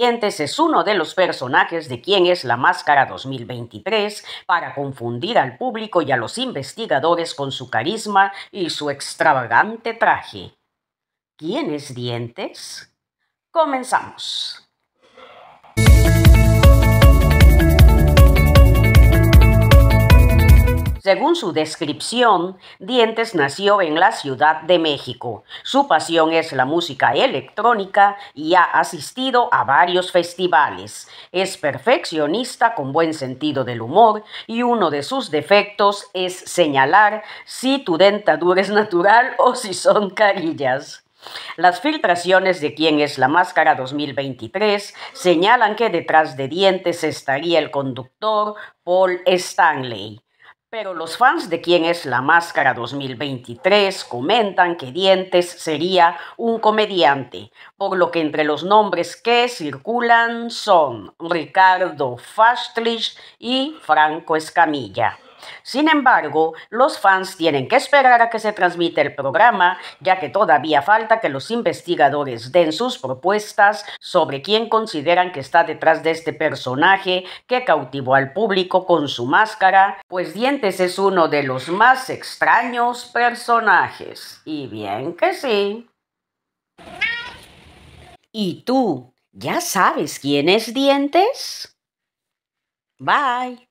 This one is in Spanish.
Dientes es uno de los personajes de Quién es la Máscara 2023 para confundir al público y a los investigadores con su carisma y su extravagante traje. ¿Quién es Dientes? Comenzamos. Según su descripción, Dientes nació en la Ciudad de México. Su pasión es la música electrónica y ha asistido a varios festivales. Es perfeccionista con buen sentido del humor y uno de sus defectos es señalar si tu dentadura es natural o si son carillas. Las filtraciones de quién es la máscara 2023 señalan que detrás de dientes estaría el conductor Paul Stanley. Pero los fans de quién es la máscara 2023 comentan que Dientes sería un comediante, por lo que entre los nombres que circulan son Ricardo Fastlich y Franco Escamilla. Sin embargo, los fans tienen que esperar a que se transmita el programa, ya que todavía falta que los investigadores den sus propuestas sobre quién consideran que está detrás de este personaje que cautivó al público con su máscara, pues Dientes es uno de los más extraños personajes. Y bien que sí. ¿Y tú ya sabes quién es Dientes? Bye.